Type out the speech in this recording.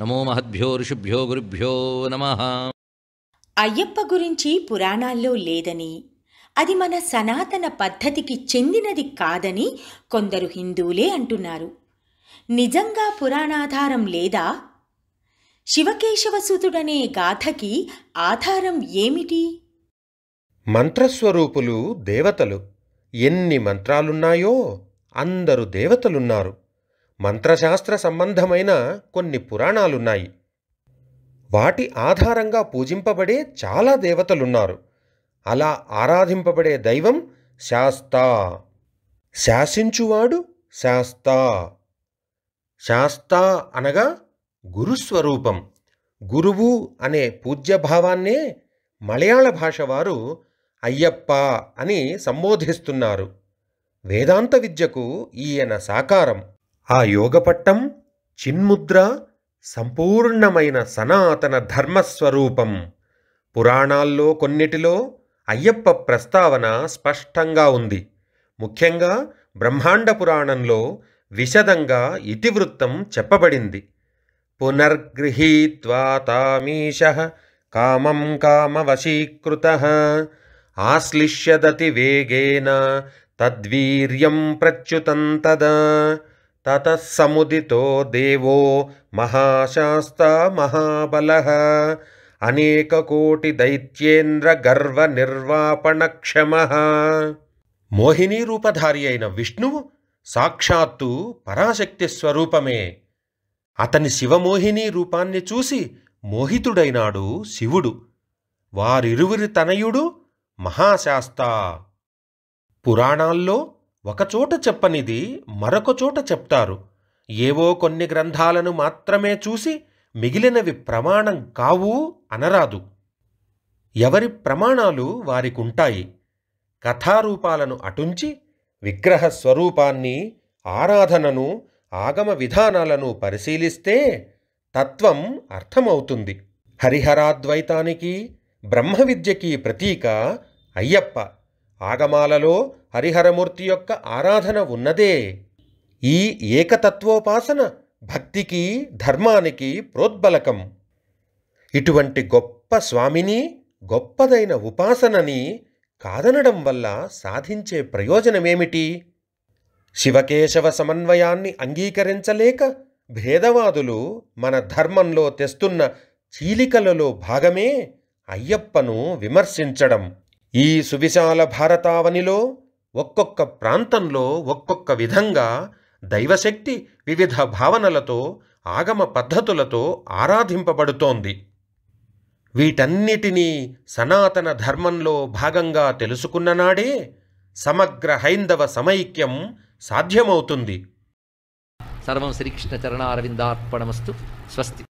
నమో మహద్భ్యో ఋషిభ్యో గురుభ్యో నమ అయ్యప్ప గురించి పురాణాల్లో లేదని అది మన సనాతన పద్ధతికి చెందినది కాదని కొందరు హిందువులే అంటున్నారు నిజంగా పురాణాధారం లేదా శివకేశవసుతుడనే గాథకి ఆధారం ఏమిటి మంత్రస్వరూపులు దేవతలు ఎన్ని మంత్రాలున్నాయో అందరు దేవతలున్నారు మంత్రశాస్త్ర సంబంధమైన కొన్ని పురాణాలున్నాయి వాటి ఆధారంగా పూజింపబడే చాలా దేవతలున్నారు అలా ఆరాధింపబడే దైవం శాస్తా శాసించువాడు శాస్తా శాస్తా అనగా గురుస్వరూపం గురువు అనే పూజ్యభావాన్నే మలయాళ భాష వారు అయ్యప్ప అని సంబోధిస్తున్నారు వేదాంత విద్యకు ఈయన సాకారం ఆ యోగపట్టం చిన్ముద్ర సంపూర్ణమైన సనాతన ధర్మస్వరూపం పురాణాల్లో కొన్నిటిలో అయ్యప్ప ప్రస్తావన స్పష్టంగా ఉంది ముఖ్యంగా బ్రహ్మాండ పురాణంలో విశదంగా ఇతివృత్తం చెప్పబడింది పునర్గృహీత్వా కామం కామవశీకృత ఆశ్లిష్యదతి వేగేన తద్వీర్యం ప్రచ్యుతం తదా తతస్సముదితో దేవో మహాశాస్త మహాబల అనేకకోటి దైత్యేంద్ర గర్వ నిర్వాపణక్షమ మోహినీ రూపధారి అయిన విష్ణువు సాక్షాత్తు పరాశక్తి స్వరూపమే అతని శివమోహిని రూపాన్ని చూసి మోహితుడైనాడు శివుడు వారిరువురి తనయుడు మహాశాస్త పురాణాల్లో ఒకచోట చెప్పనిది మరొక చోట చెప్తారు ఏవో కొన్ని గ్రంథాలను మాత్రమే చూసి మిగిలినవి ప్రమాణం కావు అనరాదు ఎవరి ప్రమాణాలు వారికుంటాయి కథారూపాలను అటుంచి విగ్రహ స్వరూపాన్ని ఆరాధనను ఆగమ విధానాలను పరిశీలిస్తే తత్వం అర్థమవుతుంది హరిహరాద్వైతానికి బ్రహ్మ విద్యకి ప్రతీక అయ్యప్ప ఆగమాలలో హరిహరమూర్తి యొక్క ఆరాధన ఉన్నదే ఈ ఏకతత్వోపాసన భక్తికి ధర్మానికి ప్రోద్బలకం ఇటువంటి గొప్ప స్వామిని గొప్పదైన ఉపాసనని కాదనడం వల్ల సాధించే ప్రయోజనమేమిటి శివకేశవ సమన్వయాన్ని అంగీకరించలేక భేదవాదులు మన ధర్మంలో తెస్తున్న చీలికలలో భాగమే అయ్యప్పను విమర్శించడం ఈ సువిశాల భారతావనిలో ఒక్కొక్క ప్రాంతంలో ఒక్కొక్క విధంగా దైవశక్తి వివిధ భావనలతో ఆగమ పద్ధతులతో ఆరాధింపబడుతోంది వీటన్నిటినీ సనాతన ధర్మంలో భాగంగా తెలుసుకున్న నాడే సమగ్ర హైందవ సమైక్యం సాధ్యమవుతుంది సర్వం శ్రీకృష్ణ చరణారవిందార్పణమస్తు స్వస్తి